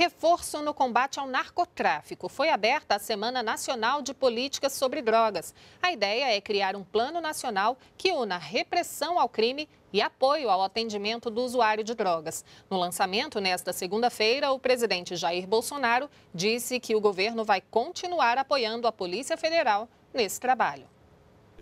reforço no combate ao narcotráfico. Foi aberta a Semana Nacional de Políticas sobre Drogas. A ideia é criar um plano nacional que una repressão ao crime e apoio ao atendimento do usuário de drogas. No lançamento, nesta segunda-feira, o presidente Jair Bolsonaro disse que o governo vai continuar apoiando a Polícia Federal nesse trabalho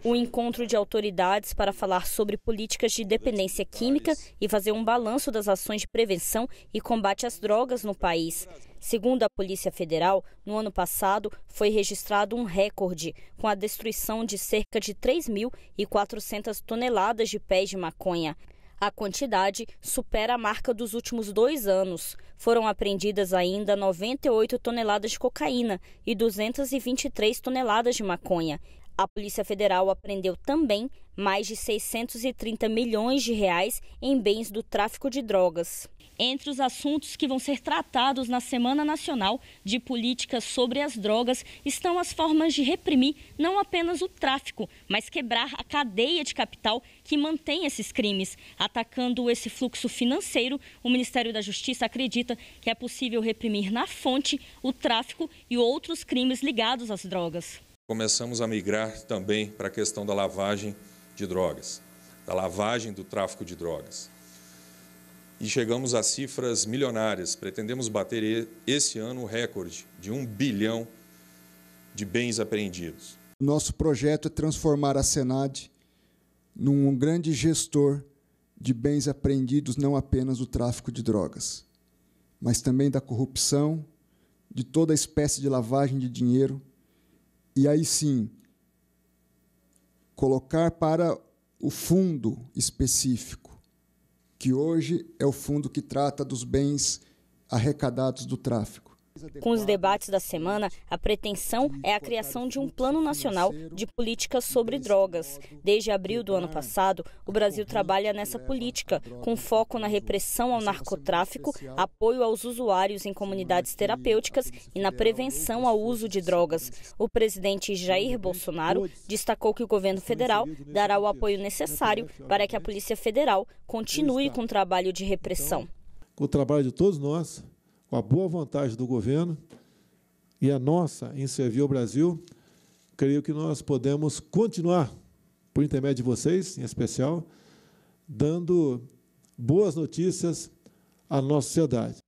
um encontro de autoridades para falar sobre políticas de dependência química e fazer um balanço das ações de prevenção e combate às drogas no país. Segundo a Polícia Federal, no ano passado foi registrado um recorde, com a destruição de cerca de 3.400 toneladas de pés de maconha. A quantidade supera a marca dos últimos dois anos. Foram apreendidas ainda 98 toneladas de cocaína e 223 toneladas de maconha. A Polícia Federal apreendeu também mais de 630 milhões de reais em bens do tráfico de drogas. Entre os assuntos que vão ser tratados na Semana Nacional de Políticas sobre as Drogas estão as formas de reprimir não apenas o tráfico, mas quebrar a cadeia de capital que mantém esses crimes. Atacando esse fluxo financeiro, o Ministério da Justiça acredita que é possível reprimir na fonte o tráfico e outros crimes ligados às drogas começamos a migrar também para a questão da lavagem de drogas, da lavagem do tráfico de drogas. E chegamos a cifras milionárias. Pretendemos bater esse ano o recorde de um bilhão de bens apreendidos. Nosso projeto é transformar a Senad num grande gestor de bens apreendidos, não apenas do tráfico de drogas, mas também da corrupção, de toda espécie de lavagem de dinheiro e aí sim, colocar para o fundo específico, que hoje é o fundo que trata dos bens arrecadados do tráfico. Com os debates da semana, a pretensão é a criação de um plano nacional de políticas sobre drogas. Desde abril do ano passado, o Brasil trabalha nessa política, com foco na repressão ao narcotráfico, apoio aos usuários em comunidades terapêuticas e na prevenção ao uso de drogas. O presidente Jair Bolsonaro destacou que o governo federal dará o apoio é necessário para que a Polícia Federal continue com o trabalho de repressão. Então, com o trabalho de todos nós, com a boa vontade do governo e a nossa em servir ao Brasil, creio que nós podemos continuar, por intermédio de vocês, em especial, dando boas notícias à nossa sociedade.